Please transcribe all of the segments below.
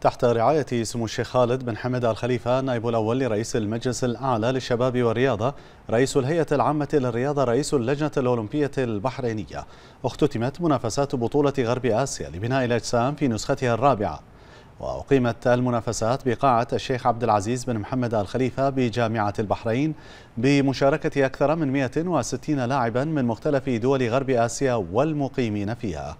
تحت رعاية سمو الشيخ خالد بن حمد الخليفة نائب الأول لرئيس المجلس الأعلى للشباب والرياضة رئيس الهيئة العامة للرياضة رئيس اللجنة الأولمبية البحرينية اختتمت منافسات بطولة غرب آسيا لبناء الأجسام في نسختها الرابعة وأقيمت المنافسات بقاعة الشيخ عبد العزيز بن محمد الخليفة بجامعة البحرين بمشاركة أكثر من 160 لاعبا من مختلف دول غرب آسيا والمقيمين فيها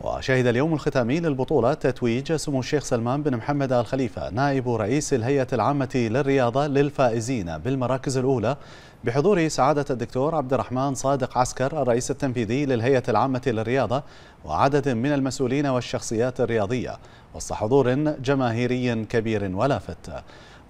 وشهد اليوم الختامي للبطولة تتويج سمو الشيخ سلمان بن محمد آل خليفة نائب رئيس الهيئة العامة للرياضة للفائزين بالمراكز الأولى بحضور سعادة الدكتور عبد الرحمن صادق عسكر الرئيس التنفيذي للهيئة العامة للرياضة وعدد من المسؤولين والشخصيات الرياضية وسط حضور جماهيري كبير ولافت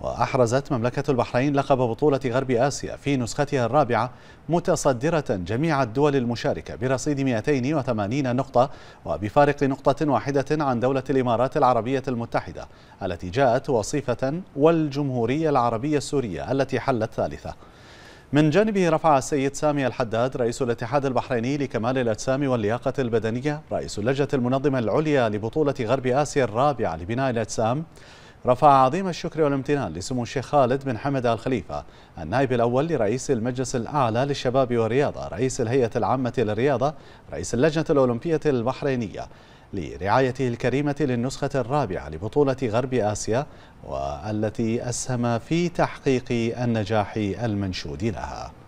وأحرزت مملكة البحرين لقب بطولة غرب آسيا في نسختها الرابعة متصدرة جميع الدول المشاركة برصيد 280 نقطة وبفارق نقطة واحدة عن دولة الإمارات العربية المتحدة التي جاءت وصيفة والجمهورية العربية السورية التي حلت ثالثة من جانبه رفع السيد سامي الحداد رئيس الاتحاد البحريني لكمال الأجسام واللياقة البدنية رئيس اللجنة المنظمة العليا لبطولة غرب آسيا الرابعة لبناء الأجسام رفع عظيم الشكر والامتنان لسمو الشيخ خالد بن حمد آل خليفة النائب الأول لرئيس المجلس الأعلى للشباب والرياضة رئيس الهيئة العامة للرياضة رئيس اللجنة الأولمبية البحرينية لرعايته الكريمة للنسخة الرابعة لبطولة غرب آسيا والتي أسهم في تحقيق النجاح المنشود لها